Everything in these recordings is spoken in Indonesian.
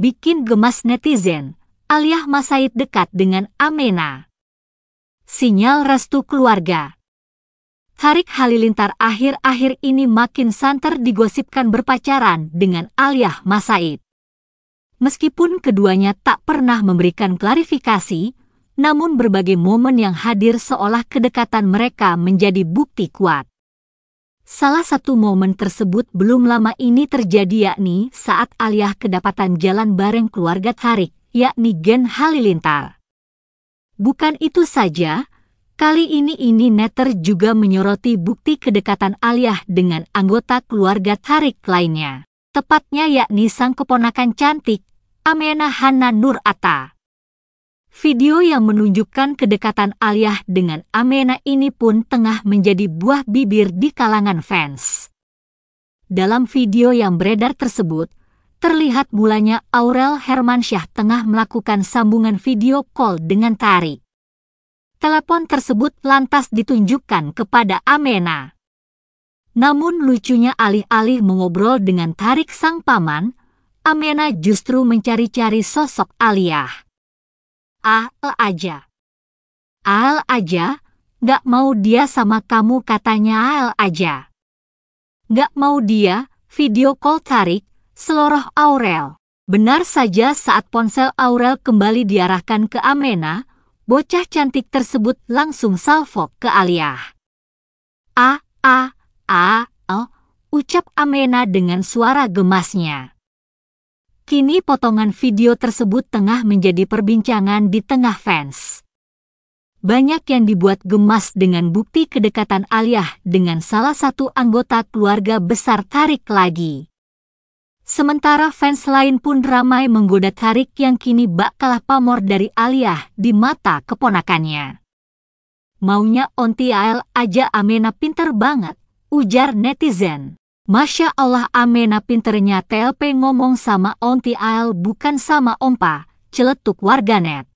bikin gemas netizen, Aliyah Masaid dekat dengan Amena. Sinyal restu keluarga Tarik Halilintar akhir-akhir ini makin santer digosipkan berpacaran dengan Aliyah Masaid. Meskipun keduanya tak pernah memberikan klarifikasi, namun berbagai momen yang hadir seolah kedekatan mereka menjadi bukti kuat. Salah satu momen tersebut belum lama ini terjadi yakni saat Aliyah kedapatan jalan bareng keluarga Tarik, yakni Gen Halilintar. Bukan itu saja, kali ini ini Netter juga menyoroti bukti kedekatan Aliyah dengan anggota keluarga Tarik lainnya. Tepatnya yakni sang keponakan cantik, Amena Hana Nur Atta. Video yang menunjukkan kedekatan Aliyah dengan Amena ini pun tengah menjadi buah bibir di kalangan fans. Dalam video yang beredar tersebut, terlihat mulanya Aurel Hermansyah tengah melakukan sambungan video call dengan Tari. Telepon tersebut lantas ditunjukkan kepada Amena. Namun lucunya alih-alih mengobrol dengan Tarik sang paman, Amena justru mencari-cari sosok Aliyah. Al aja. Al aja, gak mau dia sama kamu katanya al aja. Gak mau dia, video call tarik, seloroh Aurel. Benar saja saat ponsel Aurel kembali diarahkan ke Amena, bocah cantik tersebut langsung salvo ke Alia. A, A, A, O, ucap Amena dengan suara gemasnya. Kini potongan video tersebut tengah menjadi perbincangan di tengah fans. Banyak yang dibuat gemas dengan bukti kedekatan Aliyah dengan salah satu anggota keluarga besar Tarik lagi. Sementara fans lain pun ramai menggoda Tarik yang kini bak kalah pamor dari Aliyah di mata keponakannya. Maunya Onti Ael aja Amena pinter banget, ujar netizen. Masya Allah Amena pinternya TLP ngomong sama Onti Al bukan sama Ompa, celetuk warganet.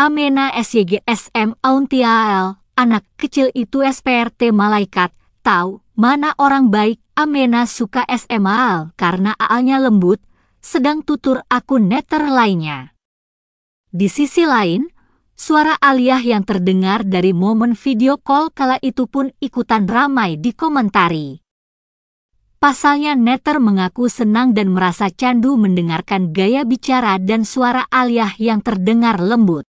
Amena S.Y.G.S.M SM Onti Al, anak kecil itu SPRT malaikat, tahu mana orang baik Amena suka SM Al karena Aalnya lembut, sedang tutur akun netter lainnya. Di sisi lain, suara Aliyah yang terdengar dari momen video call kala itu pun ikutan ramai di komentari. Pasalnya Netter mengaku senang dan merasa candu mendengarkan gaya bicara dan suara Alia yang terdengar lembut.